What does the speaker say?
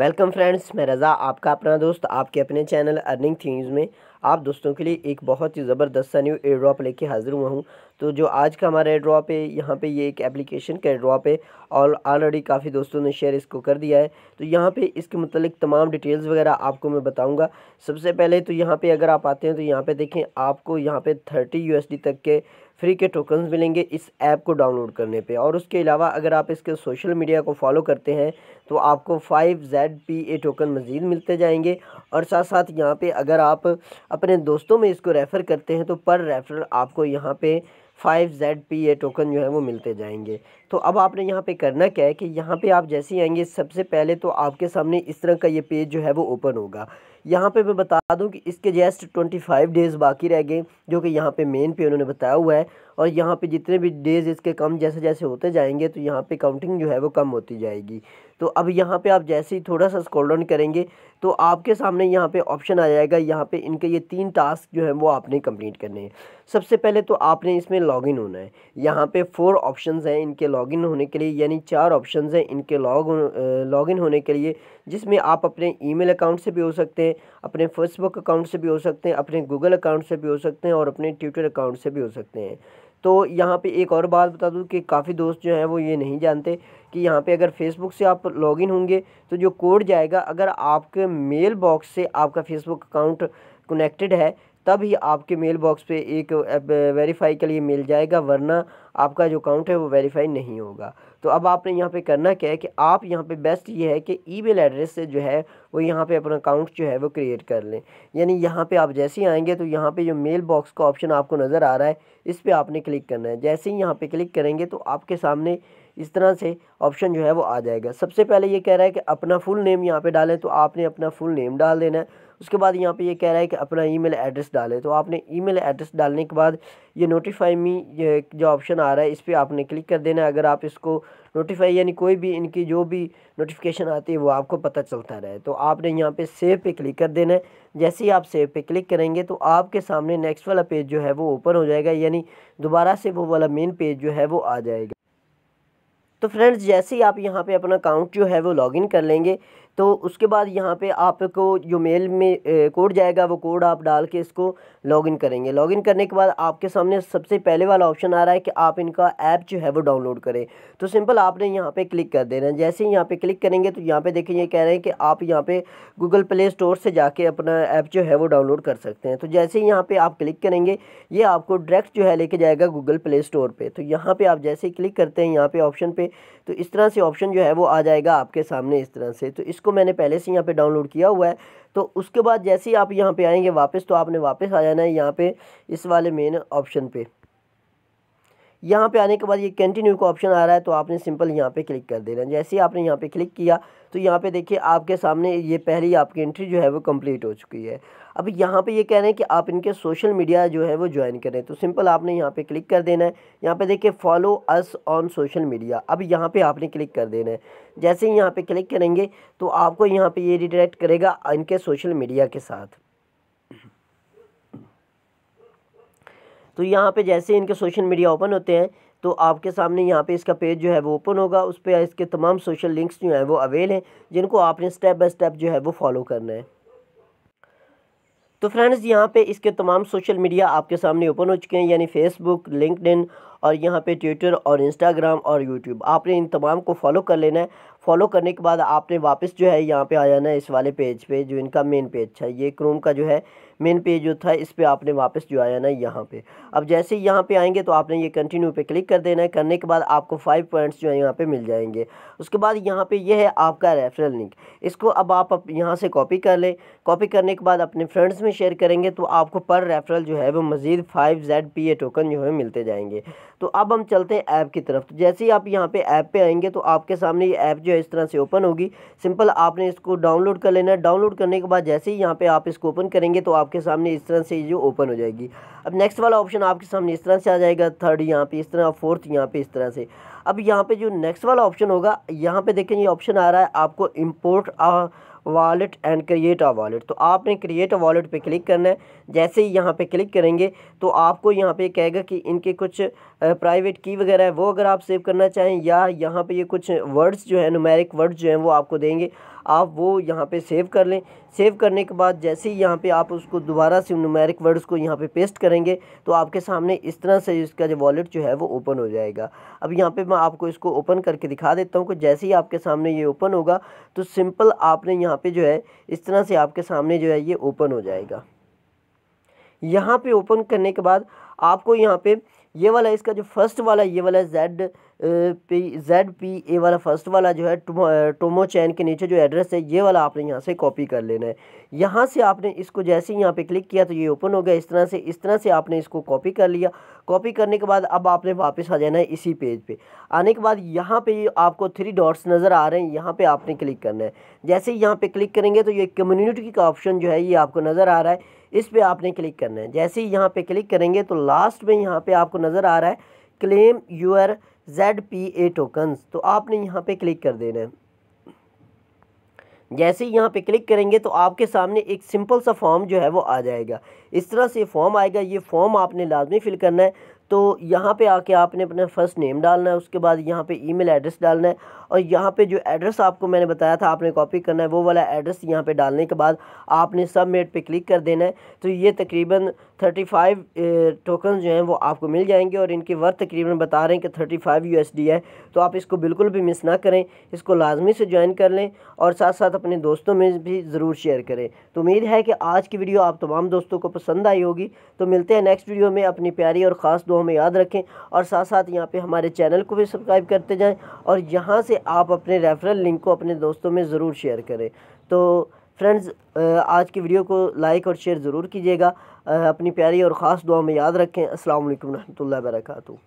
welcome friends मैं रज़ा आपका अपना दोस्त आपके अपने चैनल अर्निंग थिंग्स में आप दोस्तों के लिए एक बहुत ही ज़बरदस्त सा न्यू एयर ड्रॉप लेके हाज़िर हुआ हूँ तो जो आज का हमारा एयर ड्रॉप है यहाँ पे ये एक एप्लीकेशन का एयर ड्रॉप है और ऑलरेडी काफ़ी दोस्तों ने शेयर इसको कर दिया है तो यहाँ पे इसके मतलब तमाम डिटेल्स वगैरह आपको मैं बताऊँगा सबसे पहले तो यहाँ पर अगर आप आते हैं तो यहाँ पर देखें आपको यहाँ पर थर्टी यू तक के फ्री के टोकन्स मिलेंगे इस ऐप को डाउनलोड करने पे और उसके अलावा अगर आप इसके सोशल मीडिया को फॉलो करते हैं तो आपको five Z P A token मज़ीद मिलते जाएंगे और साथ साथ यहाँ पे अगर आप अपने दोस्तों में इसको रेफ़र करते हैं तो पर रेफरल आपको यहाँ पे five Z P A token जो है वो मिलते जाएंगे तो अब आपने यहाँ पे करना क्या है कि यहाँ पे आप जैसे ही आएंगे सबसे पहले तो आपके सामने इस तरह का ये पेज जो है वो ओपन होगा यहाँ पे मैं बता दूँ कि इसके जस्ट ट्वेंटी फाइव डेज़ बाकी रह गए जो कि यहाँ पे मेन पे उन्होंने बताया हुआ है और यहाँ पे जितने भी डेज़ इसके कम जैसे जैसे होते जाएंगे तो यहाँ पे काउंटिंग जो है वो कम होती जाएगी तो अब यहाँ पे आप जैसे ही थोड़ा सा स्क्रॉल डाउन करेंगे तो आपके सामने यहाँ पे ऑप्शन आ जाएगा यहाँ पे इनके ये तीन टास्क जो है वो आपने कंप्लीट करने हैं सबसे पहले तो आपने इसमें लॉगिन होना है यहाँ पे फोर ऑप्शंस हैं इनके लॉगिन होने के लिए यानी चार ऑप्शंस हैं इनके लॉग लॉगिन होने के लिए जिसमें आप अपने ईमेल अकाउंट से भी हो सकते हैं अपने फेसबुक अकाउंट से भी हो सकते हैं अपने गूगल अकाउंट से भी हो सकते हैं और अपने ट्विटर अकाउंट से भी हो सकते हैं तो यहाँ पे एक और बात बता दूँ कि काफ़ी दोस्त जो हैं वो ये नहीं जानते कि यहाँ पे अगर फेसबुक से आप लॉगिन होंगे तो जो कोड जाएगा अगर आपके मेल बॉक्स से आपका फेसबुक अकाउंट कनेक्टेड है तब ही आपके मेल बॉक्स पे एक वेरीफाई के लिए मिल जाएगा वरना आपका जो अकाउंट है वो वेरीफाई नहीं होगा तो अब आपने यहाँ पे करना क्या है कि आप यहाँ पे बेस्ट ये है कि ईमेल एड्रेस से जो है वो यहाँ पे अपना अकाउंट जो है वो क्रिएट कर लें यानी यहाँ पे आप जैसे ही आएंगे तो यहाँ पे जो मेल बॉक्स का ऑप्शन आपको नज़र आ रहा है इस पर आपने क्लिक करना है जैसे ही यहाँ पर क्लिक करेंगे तो आपके सामने इस तरह से ऑप्शन जो है वो आ जाएगा सबसे पहले ये कह रहा है कि अपना फुल नेम यहाँ पर डालें तो आपने अपना फुल नेम डाल देना है उसके बाद यहाँ पे ये कह रहा है कि अपना ईमेल एड्रेस डालें तो आपने ईमेल एड्रेस डालने के बाद ये नोटिफाई मी ये जो ऑप्शन आ रहा है इस पर आपने क्लिक कर देना अगर आप इसको नोटिफाई यानी कोई भी इनकी जो भी नोटिफिकेशन आती है वो आपको पता चलता रहे तो आपने यहाँ पे सेव पे क्लिक कर देना है जैसे ही आप सेव पे क्लिक करेंगे तो आपके सामने नेक्स्ट वाला पेज जो है वो ओपन हो जाएगा यानी दोबारा से वो वाला मेन पेज जो है वो आ जाएगा तो फ्रेंड्स जैसे ही आप यहाँ पे अपना अकाउंट जो है वो लॉगिन कर लेंगे तो उसके बाद यहाँ पे आपको जो मेल में कोड जाएगा वो कोड आप डाल के इसको लॉगिन करेंगे लॉगिन करने के बाद आपके सामने सबसे पहले वाला ऑप्शन आ रहा है कि आप इनका ऐप जो है वो डाउनलोड करें तो सिंपल आपने यहाँ पे क्लिक कर देना है जैसे ही यहाँ पे क्लिक करेंगे तो यहाँ पे देखें ये कह रहे हैं कि आप यहाँ पे गूगल प्ले स्टोर से जाके अपना ऐप जो है वो डाउनलोड कर सकते हैं तो जैसे ही यहाँ पर आप क्लिक करेंगे ये आपको डायरेक्ट जो है लेके जाएगा गूगल प्ले स्टोर पर तो यहाँ पर आप जैसे ही क्लिक करते हैं यहाँ पर ऑप्शन पर तो इस तरह से ऑप्शन जो है वो आ जाएगा आपके सामने इस तरह से तो इसको मैंने पहले से यहाँ पे डाउनलोड किया हुआ है तो उसके बाद जैसे ही आप यहाँ पे आएंगे वापस तो आपने वापस आ जाना है यहाँ पे इस वाले मेन ऑप्शन पे यहाँ पे आने के बाद ये कंटिन्यू का ऑप्शन आ रहा है तो आपने सिंपल यहाँ पे क्लिक कर देना जैसे ही आपने यहाँ पे क्लिक किया तो यहाँ पे देखिए आपके सामने ये पहली आपकी एंट्री जो है वो कंप्लीट हो चुकी है अब यहाँ पे ये कह रहे हैं कि आप इनके सोशल मीडिया जो है वो ज्वाइन करें तो सिंपल आपने यहाँ पे क्लिक कर देना है यहाँ पे देखिए follow us on social media अब यहाँ पे आपने क्लिक कर देना है जैसे ही यहाँ पे क्लिक करेंगे तो आपको यहाँ पे ये रिडायरेक्ट करेगा इनके सोशल मीडिया के साथ तो यहाँ पे जैसे इनके सोशल मीडिया ओपन होते हैं तो आपके सामने यहाँ पे इसका पेज जो है वो ओपन होगा उस पर इसके तमाम सोशल लिंक्स जो हैं वो अवेल हैं जिनको आपने स्टेप बाय स्टेप जो है वो फॉलो करना है तो फ्रेंड्स यहाँ पे इसके तमाम सोशल मीडिया आपके सामने ओपन हो चुके हैं यानी फेसबुक लिंकड और यहाँ पे ट्विटर और इंस्टाग्राम और यूट्यूब आपने इन तमाम को फॉलो कर लेना है फॉलो करने के बाद आपने वापस जो है यहाँ पे आ जाना है इस वाले पेज पे जो इनका मेन पेज था ये क्रोम का जो है मेन पेज जो था इस पर आपने वापस जो आ जाना है यहाँ पे अब जैसे ही यहाँ पे आएंगे तो आपने ये कंटिन्यू पे क्लिक कर देना है करने के बाद आपको फाइव पॉइंट्स जो है यहाँ पे मिल जाएंगे उसके बाद यहाँ पे ये है आपका रेफरल लिंक इसको अब आप यहाँ से कॉपी कर लें कॉपी करने के बाद अपने फ्रेंड्स में शेयर करेंगे तो आपको पर रेफरल जो है वो मज़ीद five Z P A token जो है मिलते जाएंगे तो अब हम चलते हैं ऐप की तरफ तो जैसे ही आप यहाँ पे ऐप पे आएंगे तो आपके सामने ये ऐप जो है इस तरह से ओपन होगी सिंपल आपने इसको डाउनलोड कर लेना है डाउनलोड करने के बाद जैसे ही यहाँ पे आप इसको ओपन करेंगे तो आपके सामने इस तरह से जो ओपन हो जाएगी अब नेक्स्ट वाला ऑप्शन आपके सामने इस तरह से आ जाएगा थर्ड यहाँ पर इस तरह फोर्थ यहाँ पे इस तरह से अब यहाँ पे जो नेक्स्ट वाला ऑप्शन होगा यहाँ पे देखें ये ऑप्शन आ रहा है आपको import wallet and create a wallet तो आपने क्रिएट अ वॉलेट पे क्लिक करना है जैसे ही यहाँ पे क्लिक करेंगे तो आपको यहाँ पे कहेगा कि इनके कुछ प्राइवेट की वगैरह है वो अगर आप सेव करना चाहें या यहाँ पे ये कुछ वर्ड्स जो है नुमेरिक वर्ड्स जो हैं वो आपको देंगे आप वो यहाँ पे सेव कर लें सेव करने के बाद जैसे ही यहाँ पे आप उसको दोबारा से नुमेरिक वर्ड्स को यहाँ पे पेस्ट करेंगे तो आपके सामने इस तरह से इसका जो वॉलेट जो है वो ओपन हो जाएगा अब यहाँ पे मैं आपको इसको ओपन करके दिखा देता हूँ कि जैसे ही आपके सामने ये ओपन होगा तो सिंपल आपने यहाँ पर जो है इस तरह से आपके सामने जो है ये ओपन हो जाएगा यहाँ पर ओपन करने के बाद आपको यहाँ पर ये वाला इसका जो फर्स्ट वाला ये वाला Z P Z P A वाला फर्स्ट वाला जो है टोमो चैन के नीचे जो एड्रेस है ये वाला आपने यहाँ से कॉपी कर लेना है यहाँ से आपने इसको जैसे ही यहाँ पे क्लिक किया तो ये ओपन हो गया इस तरह से इस तरह से आपने इसको कॉपी कर लिया कॉपी करने के बाद अब आपने वापस आ जाना है इसी पेज पे आने के बाद यहाँ पे आपको थ्री डॉट्स नज़र आ रहे हैं यहाँ पे आपने क्लिक करना है जैसे ही यहाँ पे क्लिक करेंगे तो ये कम्युनिटी का ऑप्शन जो है ये आपको नज़र आ रहा है इस पर आपने क्लिक करना है जैसे ही यहाँ पे क्लिक करेंगे तो लास्ट में यहाँ पे आपको नज़र आ रहा है claim your Z P A tokens तो आपने यहाँ पे क्लिक कर देना है जैसे ही यहाँ पे क्लिक करेंगे तो आपके सामने एक सिंपल सा फॉर्म जो है वो आ जाएगा इस तरह से फॉर्म आएगा ये फॉर्म आपने लाजमी फिल करना है तो यहाँ पे आके आपने अपना फ़र्स्ट नेम डालना है उसके बाद यहाँ पे ईमेल एड्रेस डालना है और यहाँ पे जो एड्रेस आपको मैंने बताया था आपने कॉपी करना है वो वाला एड्रेस यहाँ पे डालने के बाद आपने सबमिट पे क्लिक कर देना है तो ये तकरीबन 35 टोकन जो हैं वो आपको मिल जाएंगे और इनकी वर्थ तकरीबन बता रहे हैं कि एस डी है तो आप इसको बिल्कुल भी मिस ना करें इसको लाजमी से ज्वाइन कर लें और साथ साथ अपने दोस्तों में भी ज़रूर शेयर करें तो उम्मीद है कि आज की वीडियो आप तमाम दोस्तों को पसंद आई होगी तो मिलते हैं नेक्स्ट वीडियो में अपनी प्यारी और ख़ास हमें याद रखें और साथ साथ यहाँ पे हमारे चैनल को भी सब्सक्राइब करते जाएं और यहाँ से आप अपने रेफरल लिंक को अपने दोस्तों में ज़रूर शेयर करें तो फ्रेंड्स आज की वीडियो को लाइक और शेयर ज़रूर कीजिएगा अपनी प्यारी और ख़ास दुआ में याद रखें असल वरहमल वर्का